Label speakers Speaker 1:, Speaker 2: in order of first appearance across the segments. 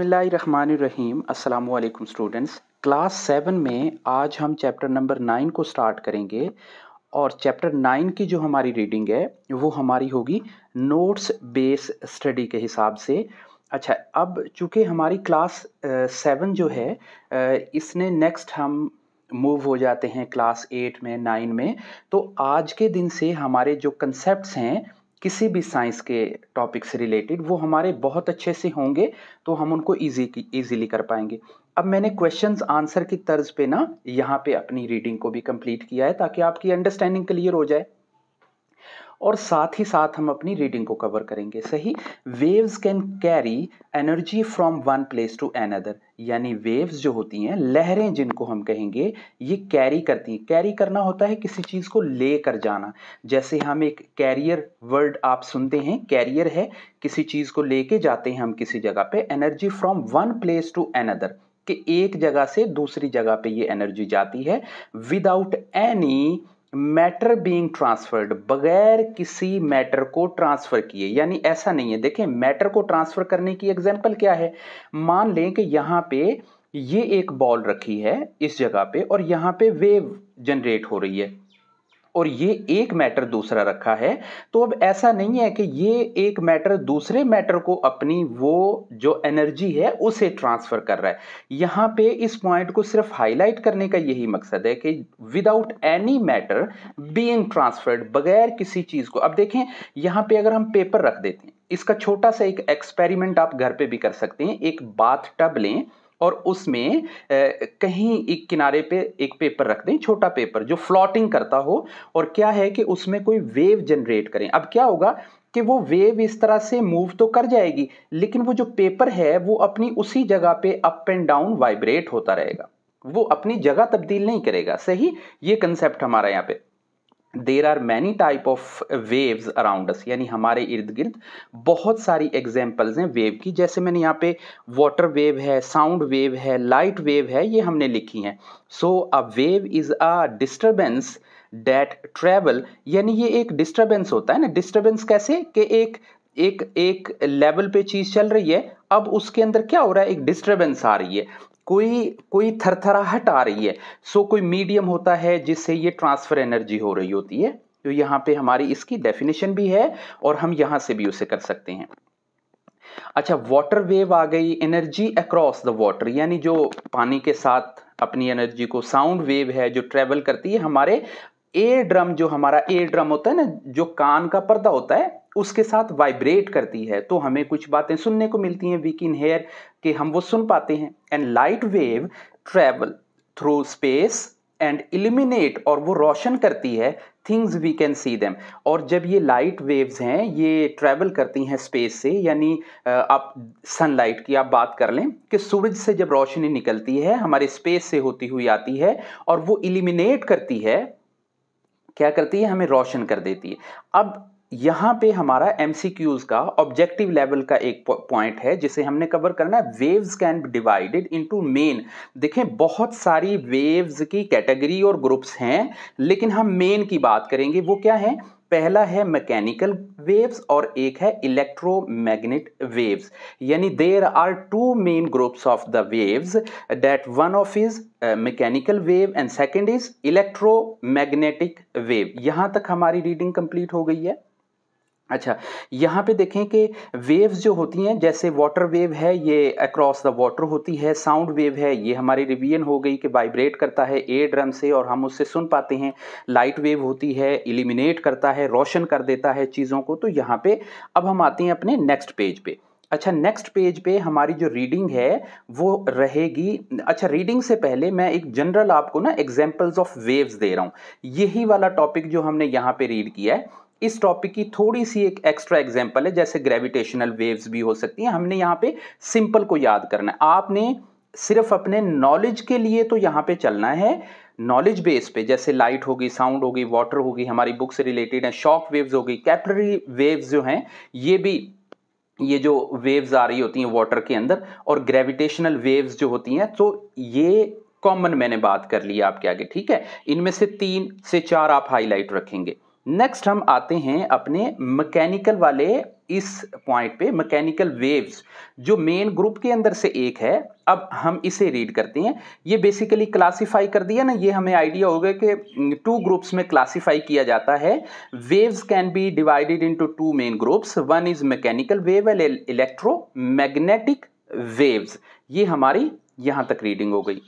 Speaker 1: बसमीम अल्लाम students class seven में आज हम चैप्टर नंबर नाइन को स्टार्ट करेंगे और चैप्टर नाइन की जो हमारी रीडिंग है वो हमारी होगी नोट्स बेस स्टडी के हिसाब से अच्छा अब चूँकि हमारी क्लास सेवन जो है इसने नेक्स्ट हम मूव हो जाते हैं क्लास एट में नाइन में तो आज के दिन से हमारे जो कंसेप्ट हैं किसी भी साइंस के टॉपिक से रिलेटेड वो हमारे बहुत अच्छे से होंगे तो हम उनको ईजी ईजीली कर पाएंगे अब मैंने क्वेश्चंस आंसर की तर्ज पे ना यहाँ पे अपनी रीडिंग को भी कंप्लीट किया है ताकि आपकी अंडरस्टैंडिंग क्लियर हो जाए और साथ ही साथ हम अपनी रीडिंग को कवर करेंगे सही waves can carry energy from one place to another यानी वेव्स जो होती हैं लहरें जिनको हम कहेंगे ये कैरी करती हैं कैरी करना होता है किसी चीज़ को ले कर जाना जैसे हम एक कैरियर वर्ड आप सुनते हैं कैरियर है किसी चीज़ को लेके जाते हैं हम किसी जगह पे energy from one place to another कि एक जगह से दूसरी जगह पे ये एनर्जी जाती है without any matter being transferred बगैर किसी मैटर को ट्रांसफ़र किए यानी ऐसा नहीं है देखें मैटर को ट्रांसफ़र करने की एग्जांपल क्या है मान लें कि यहाँ पे ये एक बॉल रखी है इस जगह पे और यहाँ पे वेव जनरेट हो रही है और ये एक मैटर दूसरा रखा है तो अब ऐसा नहीं है कि ये एक मैटर दूसरे मैटर को अपनी वो जो एनर्जी है उसे ट्रांसफ़र कर रहा है यहाँ पे इस पॉइंट को सिर्फ हाईलाइट करने का यही मकसद है कि without any matter being transferred बगैर किसी चीज़ को अब देखें यहाँ पे अगर हम पेपर रख देते हैं इसका छोटा सा एक एक्सपेरिमेंट आप घर पे भी कर सकते हैं एक बाथ टब लें और उसमें कहीं एक किनारे पे एक पेपर रख दें छोटा पेपर जो फ्लोटिंग करता हो और क्या है कि उसमें कोई वेव जनरेट करें अब क्या होगा कि वो वेव इस तरह से मूव तो कर जाएगी लेकिन वो जो पेपर है वो अपनी उसी जगह पे अप एंड डाउन वाइब्रेट होता रहेगा वो अपनी जगह तब्दील नहीं करेगा सही ये कंसेप्ट हमारा यहाँ पे there are many type of waves around us यानी हमारे इर्द गिर्द बहुत सारी एग्जाम्पल्स हैं वेव की जैसे मैंने यहाँ पे वाटर वेव है साउंड वेव है लाइट वेव है ये हमने लिखी हैं so a wave is a disturbance that travel यानी ये एक डिस्टर्बेंस होता है ना डिस्टर्बेंस कैसे कि एक एक एक लेवल पे चीज़ चल रही है अब उसके अंदर क्या हो रहा है एक डिस्टर्बेंस आ रही है कोई कोई थरथराहट आ रही है सो so, कोई मीडियम होता है जिससे ये ट्रांसफ़र एनर्जी हो रही होती है तो यहाँ पे हमारी इसकी डेफिनेशन भी है और हम यहाँ से भी उसे कर सकते हैं अच्छा वाटर वेव आ गई एनर्जी अक्रॉस द वाटर यानी जो पानी के साथ अपनी एनर्जी को साउंड वेव है जो ट्रेवल करती है हमारे एयर ड्रम जो हमारा एयर ड्रम होता है ना जो कान का पर्दा होता है उसके साथ वाइब्रेट करती है तो हमें कुछ बातें सुनने को मिलती हैं वी कैन हेयर कि हम वो सुन पाते हैं and light wave travel through space and illuminate और वो रोशन करती है things we can see them और जब ये लाइट वेव्स हैं ये ट्रैवल करती हैं स्पेस से यानी आप सनलाइट की आप बात कर लें कि सूरज से जब रोशनी निकलती है हमारे स्पेस से होती हुई आती है और वो इलिमिनेट करती है क्या करती है हमें रोशन कर देती है अब यहां पे हमारा एम का ऑब्जेक्टिव लेवल का एक पॉइंट है जिसे हमने कवर करना है waves can be divided into main देखें बहुत सारी वेव्स की कैटेगरी और ग्रुप्स हैं लेकिन हम मेन की बात करेंगे वो क्या है पहला है मैकेनिकल वेव्स और एक है इलेक्ट्रोमैग्नेट वेव्स यानी there are two main groups of the waves that one of is mechanical wave and second is electromagnetic wave यहां तक हमारी रीडिंग कंप्लीट हो गई है अच्छा यहाँ पे देखें कि वेव्स जो होती हैं जैसे वाटर वेव है ये अक्रॉस द वाटर होती है साउंड वेव है ये हमारी रिवियन हो गई कि वाइब्रेट करता है ए ड्रम से और हम उससे सुन पाते हैं लाइट वेव होती है इलिमिनेट करता है रोशन कर देता है चीज़ों को तो यहाँ पे अब हम आते हैं अपने नेक्स्ट पेज पे अच्छा नेक्स्ट पेज पे हमारी जो रीडिंग है वो रहेगी अच्छा रीडिंग से पहले मैं एक जनरल आपको ना एग्जाम्पल्स ऑफ वेव्स दे रहा हूँ यही वाला टॉपिक जो हमने यहाँ पे रीड किया है इस टॉपिक की थोड़ी सी एक एक्स्ट्रा एग्जाम्पल है जैसे ग्रेविटेशनल वेव्स भी हो सकती हैं हमने यहाँ पे सिंपल को याद करना है आपने सिर्फ अपने नॉलेज के लिए तो यहाँ पे चलना है नॉलेज बेस पे जैसे लाइट होगी साउंड होगी वाटर होगी हमारी बुक से रिलेटेड है शॉक वेव्स होगी कैपलरी वेव्स जो हैं ये भी ये जो वेव्स आ रही होती हैं वाटर के अंदर और ग्रेविटेशनल वेव्स जो होती हैं तो ये कॉमन मैंने बात कर ली आपके आगे ठीक है इनमें से तीन से चार आप हाईलाइट रखेंगे नेक्स्ट हम आते हैं अपने मैकेनिकल वाले इस पॉइंट पे मैकेनिकल वेव्स जो मेन ग्रुप के अंदर से एक है अब हम इसे रीड करते हैं ये बेसिकली क्लासिफाई कर दिया ना ये हमें आइडिया हो गया कि टू ग्रुप्स में क्लासिफाई किया जाता है waves can be divided into two main groups one is mechanical wave and electromagnetic waves ये हमारी यहाँ तक रीडिंग हो गई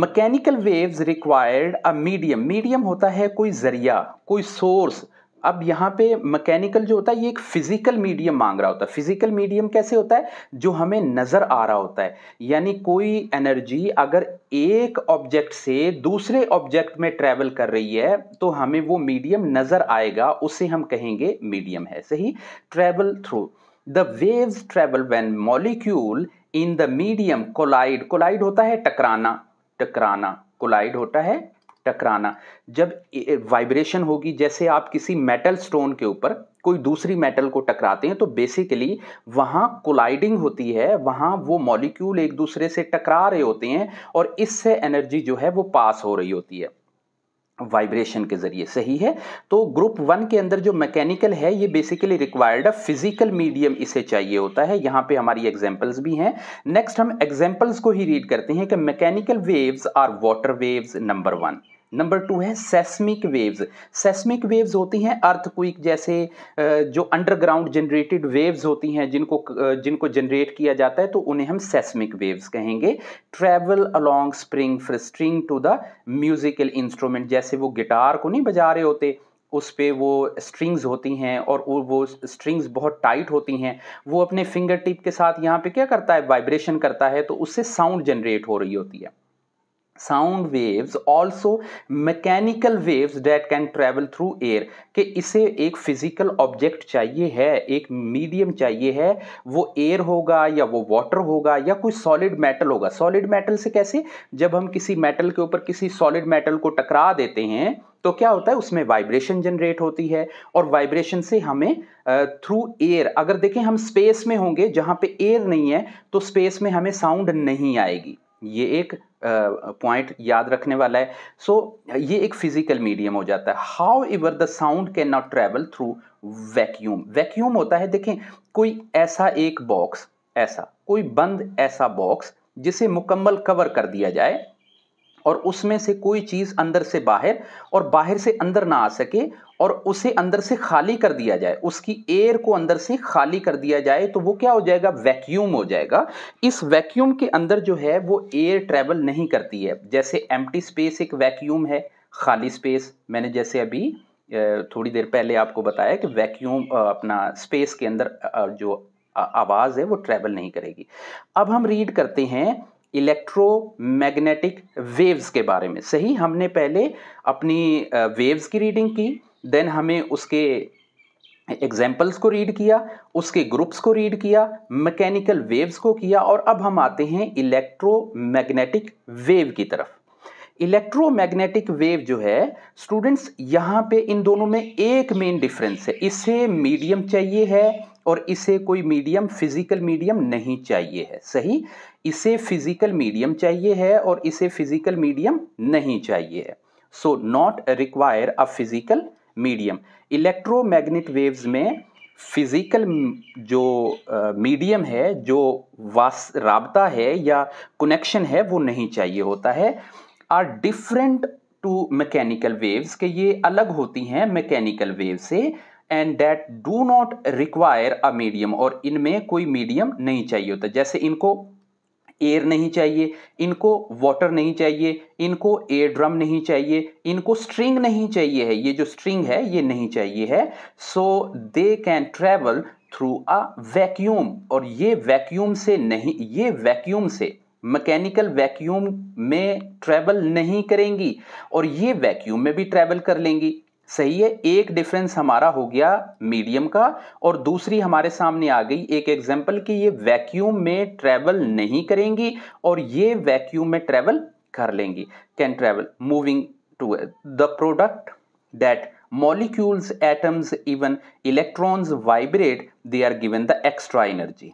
Speaker 1: mechanical waves required a medium medium होता है कोई जरिया कोई सोर्स अब यहाँ पे मैकेनिकल जो होता है ये एक फिजिकल मीडियम मांग रहा होता है फिजिकल मीडियम कैसे होता है जो हमें नज़र आ रहा होता है यानी कोई एनर्जी अगर एक ऑब्जेक्ट से दूसरे ऑब्जेक्ट में ट्रैवल कर रही है तो हमें वो मीडियम नज़र आएगा उसे हम कहेंगे मीडियम है सही travel through the waves travel when molecule in the medium collide collide होता है टकराना टकराना कोलाइड होता है टकराना जब वाइब्रेशन होगी जैसे आप किसी मेटल स्टोन के ऊपर कोई दूसरी मेटल को टकराते हैं तो बेसिकली वहाँ कोलाइडिंग होती है वहाँ वो मॉलिक्यूल एक दूसरे से टकरा रहे होते हैं और इससे एनर्जी जो है वो पास हो रही होती है वाइब्रेशन के ज़रिए सही है तो ग्रुप वन के अंदर जो मैकेनिकल है ये basically required a physical medium इसे चाहिए होता है यहाँ पे हमारी एग्जांपल्स भी हैं नेक्स्ट हम एग्जांपल्स को ही रीड करते हैं कि mechanical waves are water waves number one number two है सेस्मिक वेव्स सेस्मिक वेव्स होती हैं अर्थक्विक जैसे जो अंडरग्राउंड जनरेटेड वेव्स होती हैं जिनको जिनको जनरेट किया जाता है तो उन्हें हम सेस्मिक वेव्स कहेंगे ट्रैवल अलोंग स्प्रिंग फ्र string to the musical instrument जैसे वो गिटार को नहीं बजा रहे होते उस पर वो स्ट्रिंग्स होती हैं और वो स्ट्रिंग्स बहुत टाइट होती हैं वो अपने फिंगर टिप के साथ यहाँ पे क्या करता है वाइब्रेशन करता है तो उससे साउंड जनरेट हो रही होती है sound waves also mechanical waves that can travel through air कि इसे एक फिज़िकल ऑब्जेक्ट चाहिए है एक मीडियम चाहिए है वो एयर होगा या वो वाटर होगा या कोई सॉलिड मेटल होगा सॉलिड मेटल से कैसे जब हम किसी मेटल के ऊपर किसी सॉलिड मेटल को टकरा देते हैं तो क्या होता है उसमें वाइब्रेशन जनरेट होती है और वाइब्रेशन से हमें थ्रू एयर अगर देखें हम स्पेस में होंगे जहाँ पे एयर नहीं है तो स्पेस में हमें साउंड नहीं आएगी ये एक पॉइंट याद रखने वाला है सो so, ये एक फिजिकल मीडियम हो जाता है however the sound can not travel through vacuum vacuum होता है देखें कोई ऐसा एक बॉक्स ऐसा कोई बंद ऐसा बॉक्स जिसे मुकम्मल कवर कर दिया जाए और उसमें से कोई चीज़ अंदर से बाहर और बाहर से अंदर ना आ सके और उसे अंदर से खाली कर दिया जाए उसकी एयर को अंदर से खाली कर दिया जाए तो वो क्या हो जाएगा वैक्यूम हो जाएगा इस वैक्यूम के अंदर जो है वो एयर ट्रैवल नहीं करती है जैसे एम स्पेस एक वैक्यूम है खाली स्पेस मैंने जैसे अभी थोड़ी देर पहले आपको बताया कि वैक्यूम अपना स्पेस के अंदर जो आवाज़ है वो ट्रैवल नहीं करेगी अब हम रीड करते हैं इलेक्ट्रोमैग्नेटिक वेव्स के बारे में सही हमने पहले अपनी वेव्स की रीडिंग की देन हमें उसके एग्जाम्पल्स को रीड किया उसके ग्रुप्स को रीड किया मैकेनिकल वेव्स को किया और अब हम आते हैं इलेक्ट्रोमैग्नेटिक वेव की तरफ इलेक्ट्रोमैग्नेटिक वेव जो है स्टूडेंट्स यहाँ पे इन दोनों में एक मेन डिफरेंस है इसे मीडियम चाहिए है और इसे कोई मीडियम फिजिकल मीडियम नहीं चाहिए है सही इसे फिजिकल मीडियम चाहिए है और इसे फिजिकल मीडियम नहीं चाहिए है so not require a physical medium electromagnet waves में फिज़िकल जो मीडियम है जो वास रबता है या कनेक्शन है वो नहीं चाहिए होता है are different to mechanical waves के ये अलग होती हैं मैकेनिकल वेव से and that do not require a medium और इनमें कोई मीडियम नहीं चाहिए होता जैसे इनको एयर नहीं चाहिए इनको वाटर नहीं चाहिए इनको एयर ड्रम नहीं चाहिए इनको स्ट्रिंग नहीं चाहिए है ये जो स्ट्रिंग है ये नहीं चाहिए है so they can travel through a vacuum और ये वैक्यूम से नहीं ये वैक्यूम से मैकेनिकल वैक्यूम में ट्रैवल नहीं करेंगी और ये वैक्यूम में भी ट्रैवल कर लेंगी सही है एक डिफरेंस हमारा हो गया मीडियम का और दूसरी हमारे सामने आ गई एक एग्जाम्पल कि ये वैक्यूम में ट्रैवल नहीं करेंगी और ये वैक्यूम में ट्रैवल कर लेंगी can travel moving to the product that molecules atoms even electrons vibrate they are given the extra energy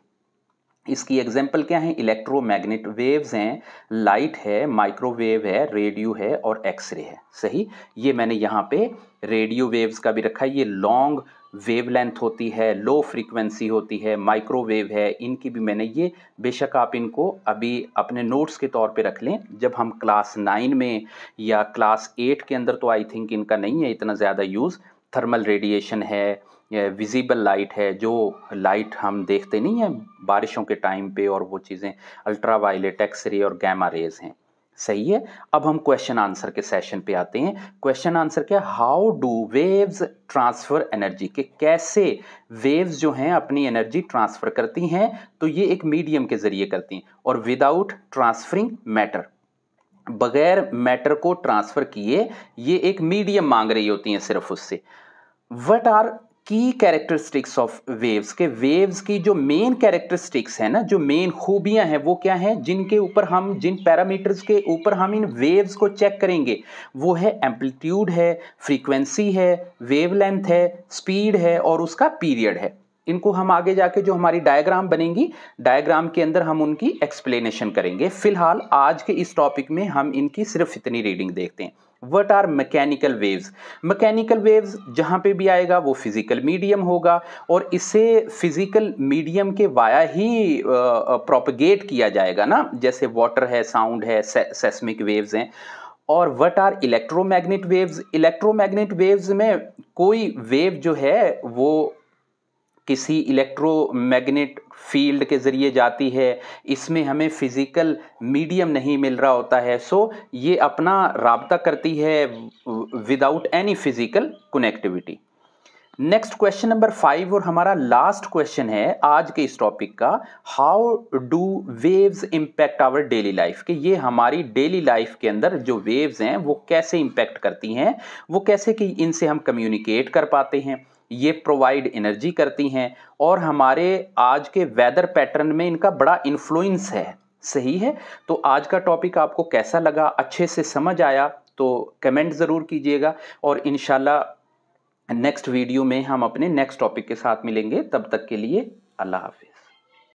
Speaker 1: इसकी एग्जाम्पल क्या है इलेक्ट्रोमैग्नेट वेव्स हैं लाइट है माइक्रोवेव है रेडियो है और एक्सरे है सही ये मैंने यहाँ पे रेडियो वेव्स का भी रखा है ये लॉन्ग वेवलेंथ होती है लो फ्रीक्वेंसी होती है माइक्रोवेव है इनकी भी मैंने ये बेशक आप इनको अभी अपने नोट्स के तौर पे रख लें जब हम क्लास नाइन में या क्लास एट के अंदर तो आई थिंक इनका नहीं है इतना ज़्यादा यूज़ थर्मल रेडिएशन है विजिबल लाइट है जो लाइट हम देखते नहीं हैं बारिशों के टाइम पे और वो चीज़ें अल्ट्रा वायलेट एक्स रे और गैमा रेज हैं सही है अब हम क्वेश्चन आंसर के सेशन पे आते हैं क्वेश्चन आंसर क्या how do waves transfer energy के कैसे वेव्स जो हैं अपनी एनर्जी ट्रांसफ़र करती हैं तो ये एक मीडियम के ज़रिए करती हैं और विदाउट ट्रांसफरिंग मैटर बगैर मैटर को ट्रांसफ़र किए ये एक मीडियम मांग रही होती हैं सिर्फ उससे वट आर की कैरेक्टरिस्टिक्स ऑफ वेव्स के वेव्स की जो मेन कैरेक्टरिस्टिक्स है ना जो मेन खूबियां हैं वो क्या हैं जिनके ऊपर हम जिन पैरामीटर्स के ऊपर हम इन वेव्स को चेक करेंगे वो है एम्पलीट्यूड है फ्रीक्वेंसी है वेवलेंथ है स्पीड है और उसका पीरियड है इनको हम आगे जाके जो हमारी डायग्राम बनेंगी डायग्राम के अंदर हम उनकी एक्सप्लेनेशन करेंगे फिलहाल आज के इस टॉपिक में हम इनकी सिर्फ इतनी रीडिंग देखते हैं what are mechanical waves mechanical waves जहाँ पे भी आएगा वो फिज़िकल मीडियम होगा और इसे फिज़िकल मीडियम के वाया ही प्रोपगेट किया जाएगा ना जैसे वाटर है साउंड है सेस्मिक वेव्स हैं और what are electromagnet waves electromagnet waves में कोई वेव जो है वो किसी इलेक्ट्रोमैग्नेट फील्ड के ज़रिए जाती है इसमें हमें फिज़िकल मीडियम नहीं मिल रहा होता है सो ये अपना रबता करती है without any physical connectivity next question number five और हमारा लास्ट क्वेश्चन है आज के इस टॉपिक का how do waves impact our daily life कि ये हमारी डेली लाइफ के अंदर जो वेव्स हैं वो कैसे इम्पैक्ट करती हैं वो कैसे कि इनसे हम कम्युनिकेट कर पाते हैं ये प्रोवाइड एनर्जी करती हैं और हमारे आज के वेदर पैटर्न में इनका बड़ा इन्फ्लुएंस है सही है तो आज का टॉपिक आपको कैसा लगा अच्छे से समझ आया तो कमेंट ज़रूर कीजिएगा और इन नेक्स्ट वीडियो में हम अपने नेक्स्ट टॉपिक के साथ मिलेंगे तब तक के लिए अल्लाह हाफि